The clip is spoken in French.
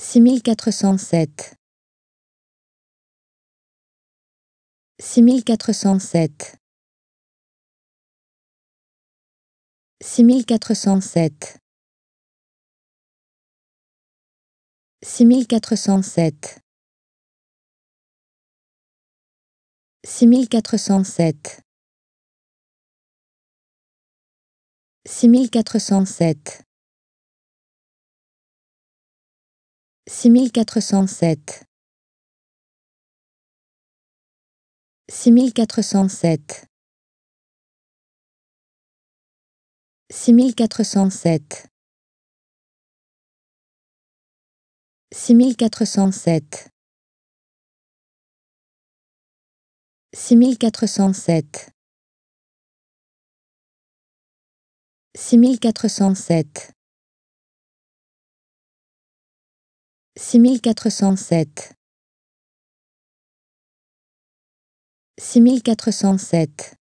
6407 6407 6407 6407 6407 6407 6407 6407 6407 6407 6407 6407 6407 6407